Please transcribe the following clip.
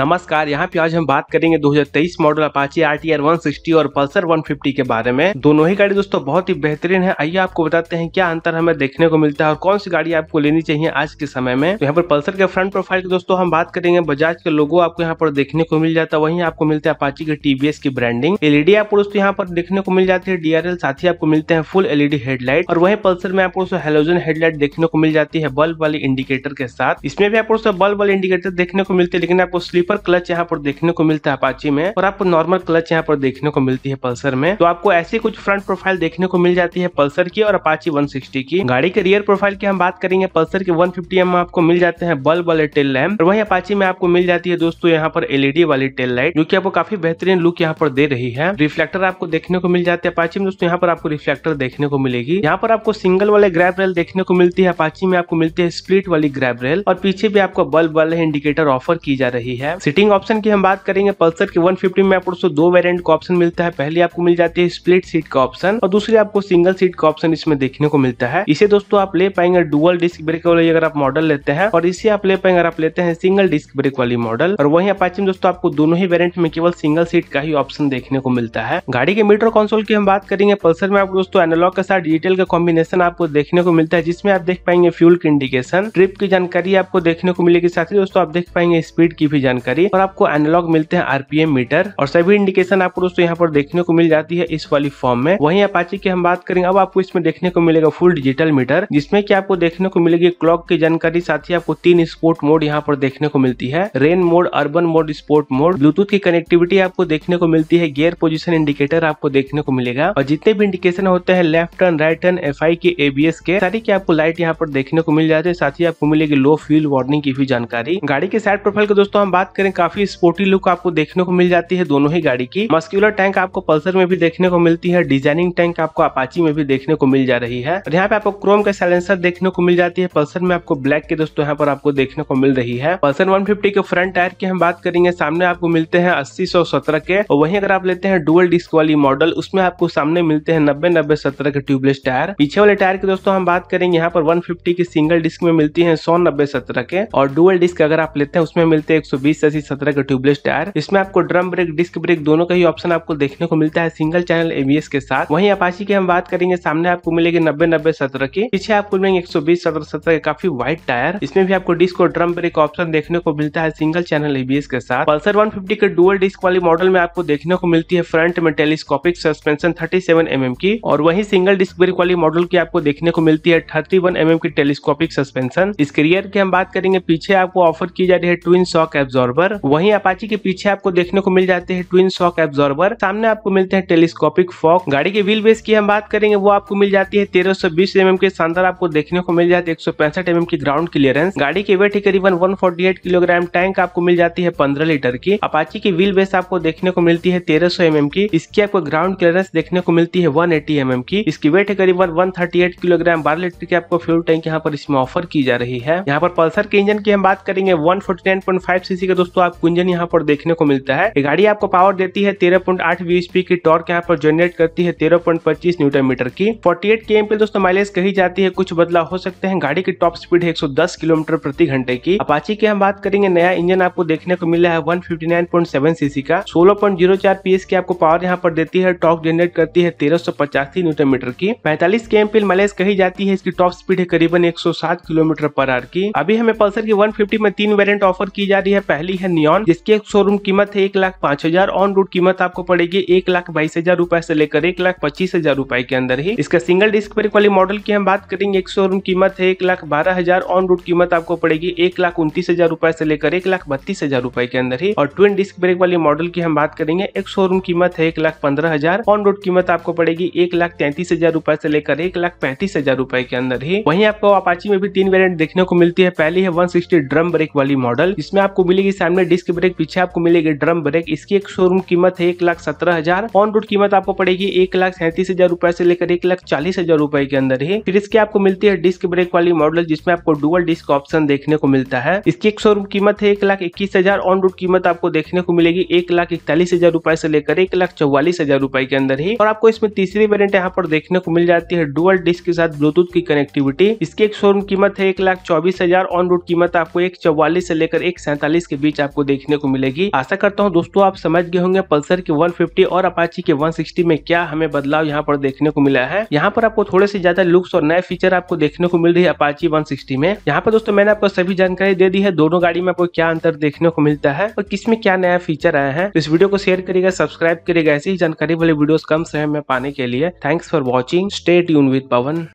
नमस्कार यहाँ पे आज हम बात करेंगे 2023 मॉडल अपाची आर टी आर और पल्सर 150 के बारे में दोनों ही गाड़ी दोस्तों बहुत ही बेहतरीन है आइए आपको बताते हैं क्या अंतर हमें देखने को मिलता है और कौन सी गाड़ी आपको लेनी चाहिए आज के समय में तो यहाँ पर पल्सर के फ्रंट प्रोफाइल की दोस्तों हम बात करेंगे बजाज के लोगो आपको यहाँ पर देखने को मिल जाता है वही आपको मिलता है अपाची के टीवीएस की ब्रांडिंग एलईडी e आपको दोस्तों यहाँ पर देखने को मिल जाती है डीआरएल साथ ही आपको मिलते हैं फुल एलईडी हेडलाइट और वहीं पल्सर में आपको दोस्तों हेलोजन हेडलाइट देखने को मिल जाती है बल्ब वाली इंडिकेटर के साथ इसमें भी आपको दोस्तों बल्ब वाले इंडिकेटर देखने को मिलते हैं लेकिन आपको स्लिप स्लीपर क्लच यहाँ पर देखने को मिलता है अपाची में और आपको नॉर्मल क्लच यहाँ पर देखने को मिलती है पल्सर में तो आपको ऐसी कुछ फ्रंट प्रोफाइल देखने को मिल जाती है पल्सर की और अपाची वन की गाड़ी के रियर प्रोफाइल की हम बात करेंगे पल्सर के वन फिफ्टी एम आपको मिल जाते हैं बल्ब वाले टेल लैम्प और वही अपाची में आपको मिल जाती है दोस्तों यहाँ पर एलईडी e वाली टेल लाइट जो की आपको काफी बेहतरीन लुक यहाँ पर दे रही है रिफ्लेक्टर आपको देखने को मिल जाते हैं अपाची में दोस्तों यहाँ पर आपको रिफ्लेक्टर देखने को मिलेगी यहाँ पर आपको सिंगल वाले ग्रैब रेल देखने को मिलती है अपाची में आपको मिलती है स्प्लिट वाली ग्रैब रेल और पीछे भी आपको बल्ब वाले इंडिकेटर ऑफर की जा रही है है सिटिंग ऑप्शन की हम बात करेंगे पल्सर के 150 में आपको दोस्तों दो वेरिएंट का ऑप्शन मिलता है पहले आपको मिल जाती है स्प्लिट सीट का ऑप्शन और दूसरी आपको सिंगल सीट का ऑप्शन इसमें देखने को मिलता है इसे दोस्तों आप ले पाएंगे डुअल डिस्क ब्रेक वाली अगर आप मॉडल लेते हैं और इसे आप ले पाएंगे आप लेते हैं सिंगल डिस्क ब्रेक वाली मॉडल और वही अपाची में दोस्तों आपको दोनों ही वेरियंट में केवल सिंगल सीट का ही ऑप्शन देखने को मिलता है गाड़ी के मीटर कॉन्सोल की हम बात करेंगे पल्सर में आपको दोस्तों एनोलॉग के साथ डिजिटल का कॉम्बिनेशन आपको देखने को मिलता है जिसमें आप देख पाएंगे फ्यूल की इंडिकेशन ट्रिप की जानकारी आपको देखने को मिलेगी साथ ही दोस्तों आप देख पाएंगे स्पीड की भी जानकारी जानकारी और आपको एनालॉग मिलते हैं आरपीएम मीटर और सभी इंडिकेशन आपको दोस्तों यहाँ पर देखने को मिल जाती है इस वाली फॉर्म में वही अपाची की हम बात करेंगे अब आपको इसमें देखने को मिलेगा फुल डिजिटल मीटर जिसमें की आपको देखने को मिलेगी क्लॉक की जानकारी साथ ही आपको तीन स्पोर्ट मोड यहाँ पर देखने को मिलती है rain mode urban mode sport mode Bluetooth की कनेक्टिविटी आपको देखने को मिलती है गियर पोजिशन इंडिकेटर आपको देखने को मिलेगा और जितने भी इंडिकेशन होते हैं left turn right turn F के एबीएस के सारी की आपको लाइट यहाँ पर देखने को मिल जाती है साथ ही आपको मिलेगी लो फ्यूल वार्निंग की भी जानकारी गाड़ी के साइड प्रोफाइल की दोस्तों हम बात बात करें काफी स्पोर्टी लुक आपको देखने को मिल जाती है दोनों ही गाड़ी की मस्क्यूलर टैंक आपको पल्सर में भी देखने को मिलती है डिजाइनिंग टैंक आपको अपाची में भी देखने को मिल जा रही है और यहाँ पे आपको क्रोम का साइलेंसर देखने को मिल जाती है पल्सर में आपको ब्लैक के दोस्तों यहाँ पर आपको देखने को मिल रही है पल्सर वन के फ्रंट टायर की हम बात करेंगे सामने आपको मिलते हैं अस्सी सौ सत्रह के और वहीं अगर आप लेते हैं डुअल डिस्क वाली मॉडल उसमें आपको सामने मिलते हैं नब्बे नब्बे सत्रह के ट्यूबलेस टायर पीछे वाले टायर की दोस्तों हम बात करेंगे यहाँ पर वन फिफ्टी की सिंगल डिस्क में मिलती है सौ नब्बे सत्रह के और डुअल डिस्क अगर आप लेते हैं उसमें मिलते हैं एक सौ बीस बीस अस्सी सत्रह का ट्यूबलेस टायर इसमें आपको ड्रम ब्रेक डिस्क ब्रेक दोनों का ही ऑप्शन आपको देखने को मिलता है सिंगल चैनल एबीएस के साथ वहीं अपाची की हम बात करेंगे सामने आपको मिलेगी नब्बे नब्बे सत्रह की पीछे आपको मिलेंगे एक सौ बीस सत्रह सत्रह के काफी व्हाइट टायर इसमें भी आपको डिस्क और ड्रम ब्रेक ऑप्शन देखने को मिलता है सिंगल चैनल एबीएस के साथ पल्सर वन फिफ्टी के डुअल डिस्क वाली मॉडल में आपको देखने को मिलती है फ्रंट में telescopic suspension thirty seven M की और वही सिंगल डिस्क ब्रेक वाली मॉडल की आपको देखने को मिलती है थर्टी वन एम की टेलीस्कोपिक सस्पेंशन इसके रियर की हम बात करेंगे पीछे आपको ऑफर की जा रही है ट्विन शॉक एब्जॉर्व एब्जॉर्बर वहीं अपाची के पीछे आपको देखने को मिल जाते हैं ट्विन शॉक एब्जॉर्बर सामने आपको मिलते हैं टेलीस्कोपिक फॉक गाड़ी के व्हील बेस की हम बात करेंगे वो आपको मिल जाती है तेरह सौ बीस एम के शानदार आपको देखने को मिल जाती है एक सौ पैंसठ एम की ग्राउंड क्लियरेंस गाड़ी की वेट है करीबन one forty eight kilogram tank आपको मिल जाती है पंद्रह लीटर की अपाची की व्हील बेस आपको देखने को मिलती है तेरह सौ एम की इसकी आपको ग्राउंड क्लियरेंस देखने को मिलती है वन एटी एम की इसकी वेट है करीबन वन थर्टी एट किलोग्राम बारह लीटर की आपको फ्यूल टैंक यहाँ पर इसमें ऑफर की जा रही है यहाँ पर पल्सर के इंजन की हम बात करेंगे one forty nine point five CC के दोस्तों आपको इंजन यहाँ पर देखने को मिलता है गाड़ी आपको पावर देती है तेरह पॉइंट आठ पी की टॉर्क यहाँ पर जनरेट करती है तेरह पॉइंट पच्चीस न्यूटन मीटर की फोर्टी एट के दोस्तों माइलेज कही जाती है कुछ बदलाव हो सकते हैं गाड़ी की टॉप स्पीड है दस किलोमीटर प्रति घंटे की अपाची की हम बात करेंगे नया इंजन आपको देखने को मिला है 159.7 सीसी का पी एस की आपको पावर यहाँ पर देती है टॉर्क जनरेट करती है तेरह सौ पचासी न्यूटन मीटर की पैंतालीस के एमपीएल माइलेज कही जाती है इसकी टॉप स्पीड है करीबन 107 किलोमीटर पर आर की अभी हमें पल्सर की 150 में तीन वेरियंट ऑफर की जा रही है पहले वाली है नियॉन जिसकी शोरूम कीमत है एक लाख पांच हजार ऑन रोड कीमत आपको पड़ेगी एक लाख बाईस हजार रूपए से लेकर एक लाख पच्चीस हजार रूपए के अंदर ही इसका सिंगल डिस्क ब्रेक वाली मॉडल की हम बात करेंगे एक शोरूम कीमत है एक लाख बारह हजार ऑन रोड कीमत आपको पड़ेगी एक लाख उन्तीस हजार रूपए से लेकर एक लाख बत्तीस हजार रूपए के अंदर ही और ट्विन डिस्क ब्रेक वाली मॉडल की हम बात करेंगे एक शोरूम कीमत है एक लाख पंद्रह हजार ऑन रोड कीमत आपको पड़ेगी एक लाख तैंतीस हजार रूपए से लेकर एक लाख पैंतीस हजार रूपए के अंदर ही वहीं आपको अपाची में भी तीन वेरियंट देखने को मिलती है पहली है वन सिक्सटी ड्रम ब्रेक वाली मॉडल जिसमें आपको मिलेगी सामने डिस्क ब्रेक पीछे आपको मिलेगी ड्रम ब्रेक इसकी एक शोरूम कीमत है एक लाख सत्रह हजार ऑन रोड कीमत आपको पड़ेगी एक लाख सैंतीस हजार रूपए से लेकर एक लाख चालीस हजार रूपए के अंदर ही फिर इसके आपको मिलती है डिस्क ब्रेक वाली मॉडल जिसमें आपको डुअल डिस्क ऑप्शन देखने को मिलता है इसकी एक शोरूम कीमत है एक लाख इक्कीस हजार ऑन रोड कीमत आपको देखने को मिलेगी एक लाख इकतालीस हजार रूपए से लेकर एक लाख चौवालीस हजार रूपए के अंदर ही और आपको इसमें तीसरी वेरियंट यहाँ पर देखने को मिल जाती है डुअल डिस्क के साथ ब्लूटूथ की कनेक्टिविटी इसकी एक शोरूम कीमत है एक लाख चौबीस हजार ऑन रोड कीमत आपको एक चौवालीस से लेकर एक सैंतालीस के बीच बीच आपको देखने को मिलेगी आशा करता हूँ दोस्तों आप समझ गए होंगे पल्सर के 150 और अपाची के 160 में क्या हमें बदलाव यहाँ पर देखने को मिला है यहाँ पर आपको थोड़े से ज्यादा लुक्स और नए फीचर आपको देखने को मिल रही है अपाची वन में यहाँ पर दोस्तों मैंने आपको सभी जानकारी दे दी है दोनों गाड़ी में आपको क्या अंतर देखने को मिलता है और किसमें क्या नया फीचर आया है तो इस वीडियो को शेयर करेगा सब्सक्राइब करेगा ऐसी जानकारी वाले वीडियो कम समय में पाने के लिए thanks for watching stay tune with Pawan